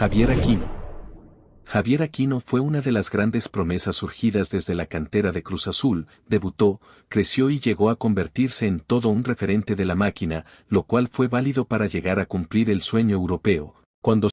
Javier Aquino. Javier Aquino fue una de las grandes promesas surgidas desde la cantera de Cruz Azul, debutó, creció y llegó a convertirse en todo un referente de la máquina, lo cual fue válido para llegar a cumplir el sueño europeo, cuando